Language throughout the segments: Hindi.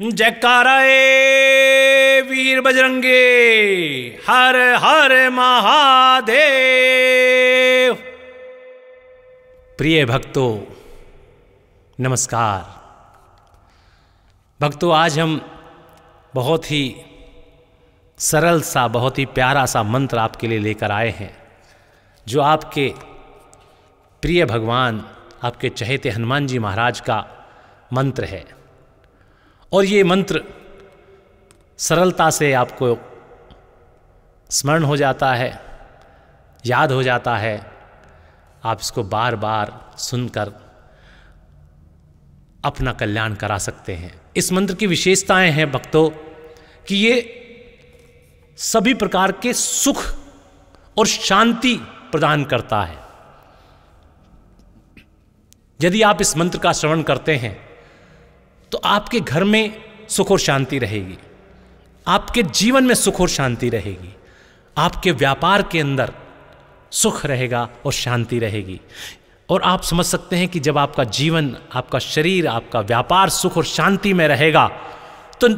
जयकारा वीर बजरंगे हर हर महादेव प्रिय भक्तों नमस्कार भक्तों आज हम बहुत ही सरल सा बहुत ही प्यारा सा मंत्र आपके लिए लेकर आए हैं जो आपके प्रिय भगवान आपके चहेते हनुमान जी महाराज का मंत्र है और ये मंत्र सरलता से आपको स्मरण हो जाता है याद हो जाता है आप इसको बार बार सुनकर अपना कल्याण करा सकते हैं इस मंत्र की विशेषताएं हैं भक्तों कि ये सभी प्रकार के सुख और शांति प्रदान करता है यदि आप इस मंत्र का श्रवण करते हैं तो आपके घर में सुख और शांति रहेगी आपके जीवन में सुख और शांति रहेगी आपके व्यापार के अंदर सुख रहेगा और शांति रहेगी और आप समझ सकते हैं कि जब आपका जीवन आपका शरीर आपका व्यापार सुख और शांति में रहेगा तो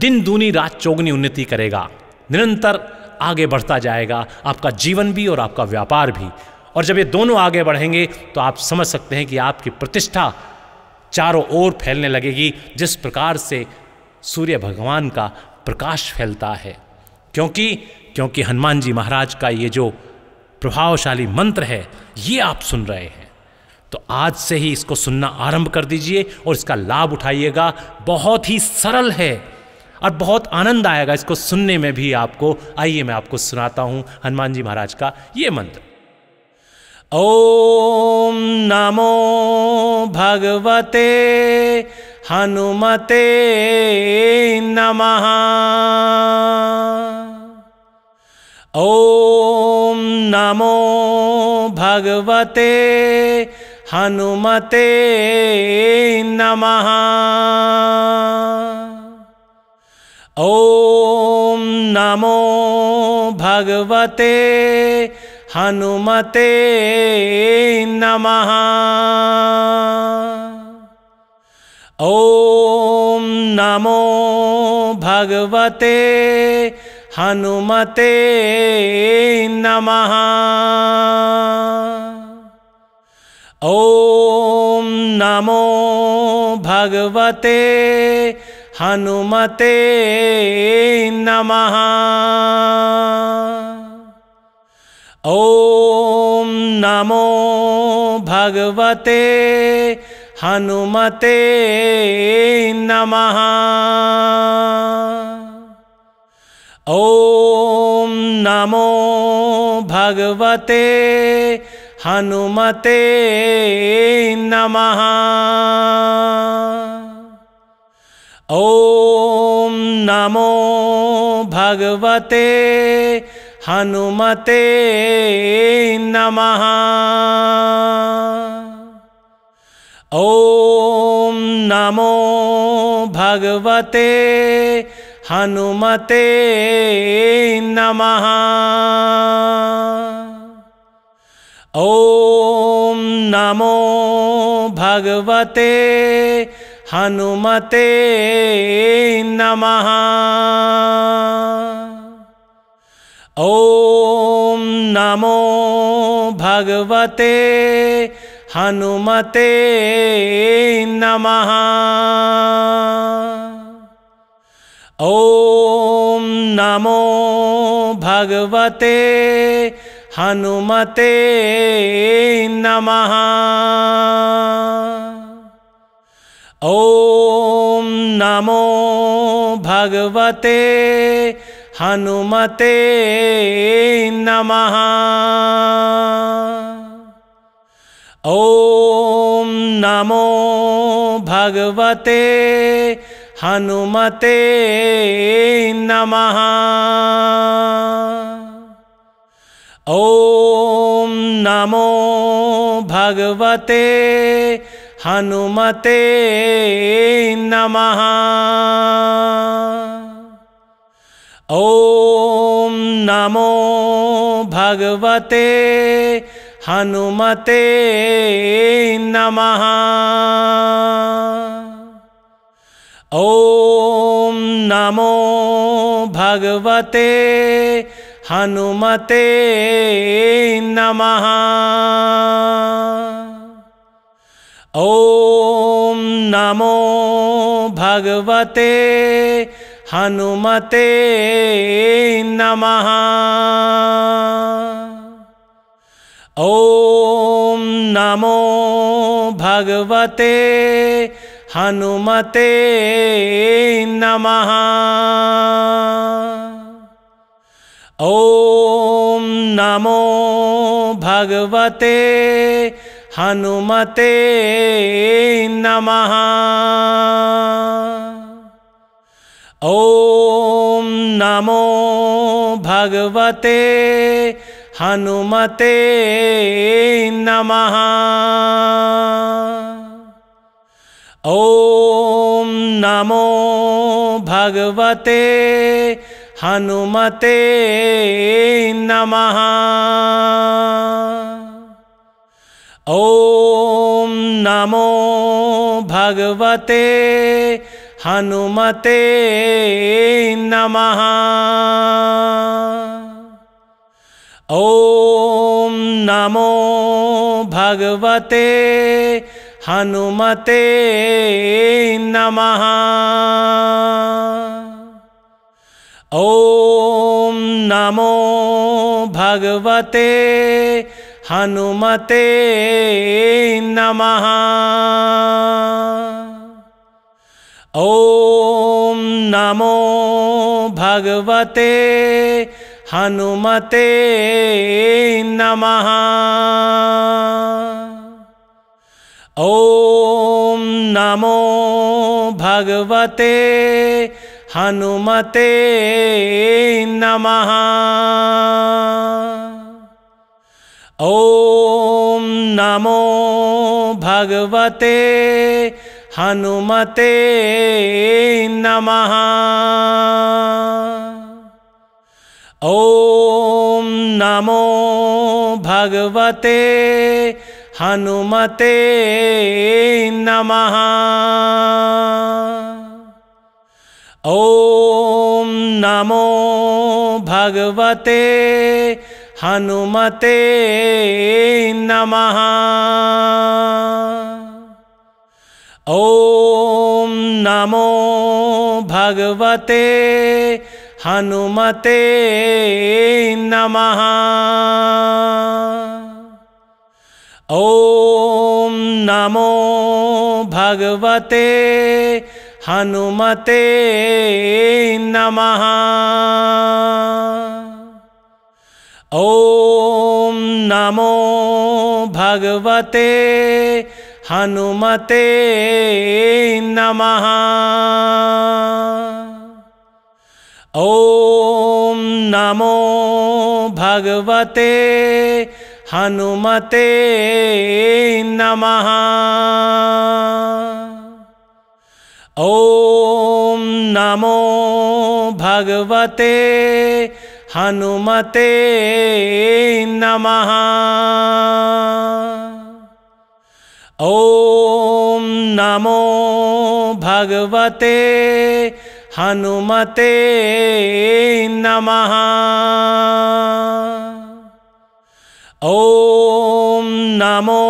दिन दूनी रात चौगनी उन्नति करेगा निरंतर आगे बढ़ता जाएगा आपका जीवन भी और आपका व्यापार भी और जब ये दोनों आगे बढ़ेंगे तो आप समझ सकते हैं कि आपकी प्रतिष्ठा चारों ओर फैलने लगेगी जिस प्रकार से सूर्य भगवान का प्रकाश फैलता है क्योंकि क्योंकि हनुमान जी महाराज का ये जो प्रभावशाली मंत्र है ये आप सुन रहे हैं तो आज से ही इसको सुनना आरंभ कर दीजिए और इसका लाभ उठाइएगा बहुत ही सरल है और बहुत आनंद आएगा इसको सुनने में भी आपको आइए मैं आपको सुनाता हूँ हनुमान जी महाराज का ये मंत्र ॐ नमो भगवते हनुमते नमः ॐ नमो भगवते हनुमते नमः ॐ नमो भगवते हनुमते नमः ॐ नमो भगवते हनुमते नमः ॐ नमो भगवते हनुमते नमः ॐ नमो भगवते हनुमते नमः ॐ नमो भगवते हनुमते नमः ॐ नमो भगवते हनुमते नमः ॐ नमो भगवते हनुमते नमः ॐ नमो भगवते हनुमते नमः ॐ नमो भगवते हनुमते नमः ॐ नमो भगवते हनुमते नमः ॐ नमो भगवते हनुमते नमः ॐ नमो भगवते हनुमते नमः ॐ नमो भगवते हनुमते नमः ॐ नमो भगवते हनुमते नमः ॐ नमो भगवते हनुमते नमः ॐ नमो भगवते हनुमते नमः ॐ नमो भगवते हनुमते नमः ॐ नमो भगवते हनुमते नमः ॐ नमो भगवते हनुमते नमः ॐ नमो भगवते हनुमते नमः ॐ नमो भगवते हनुमते नमः ॐ नमो भगवते हनुमते नमः ॐ नमो भगवते हनुमते नमः ॐ नमो भगवते हनुमते नमः ॐ नमो भगवते हनुमते नमः ॐ नमो भगवते हनुमते नमः ॐ नमो भगवते हनुमते नमः ॐ नमो भगवते हनुमते नमः ॐ नमो भगवते हनुमते नमः ॐ नमो भगवते हनुमते नमः ॐ नमो भगवते हनुमते नमः ॐ नमो भगवते हनुमते नमः ॐ नमो भगवते हनुमते नमः ॐ नमो भगवते हनुमते नमः ॐ नमो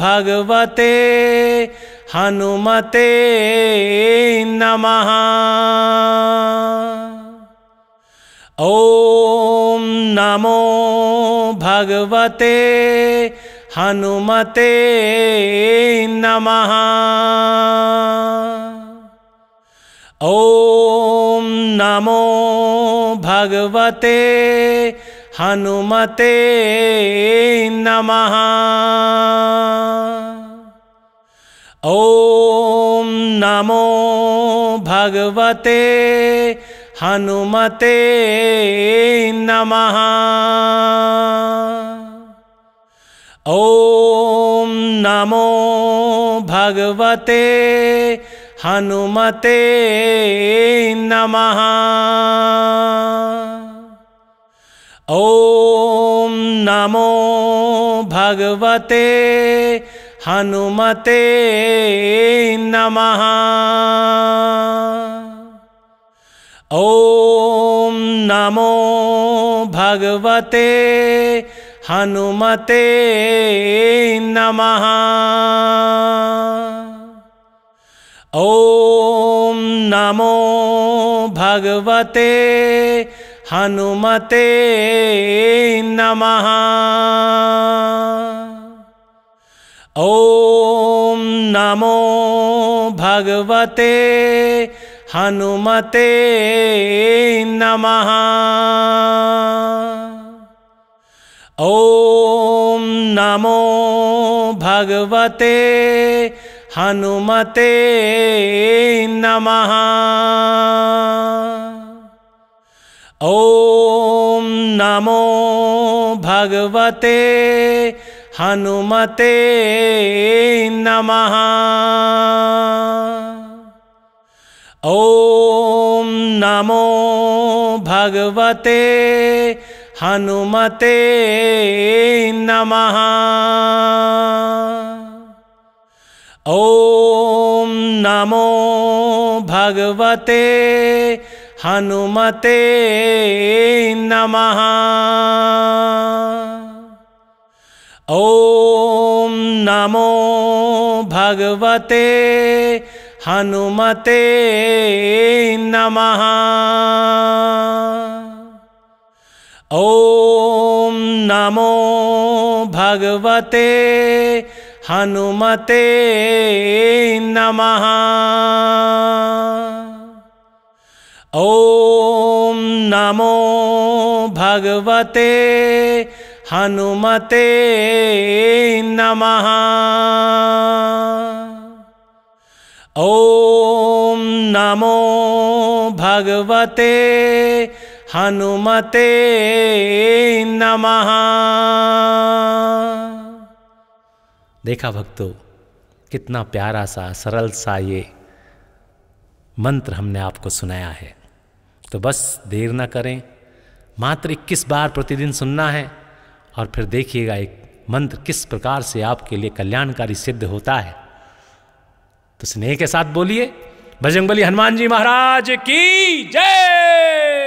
भगवते हनुमते नमः ॐ नमो भगवते हनुमते नमः ॐ नमो भगवते हनुमते नमः ॐ नमो भगवते हनुमते नमः ॐ नमो भगवते हनुमते नमः ॐ नमो भगवते हनुमते नमः ॐ नमो भगवते हनुमते नमः ॐ नमो भगवते हनुमते नमः ॐ नमो भगवते हनुमते नमः ॐ नमो भगवते हनुमते नमः ॐ नमो भगवते हनुमते नमः ॐ नमो भगवते हनुमते नमः ॐ नमो भगवते हनुमते नमः ॐ नमो भगवते हनुमते नमः ॐ नमो भगवते हनुमते नमः ॐ नमो भगवते हनुमते नमः ॐ नमो भगवते हनुमते नमः देखा भक्तों कितना प्यारा सा सरल सा ये मंत्र हमने आपको सुनाया है तो बस देर ना करें मात्र इक्कीस बार प्रतिदिन सुनना है और फिर देखिएगा एक मंत्र किस प्रकार से आपके लिए कल्याणकारी सिद्ध होता है तो स्नेह के साथ बोलिए बजरंगबली हनुमान जी महाराज की जय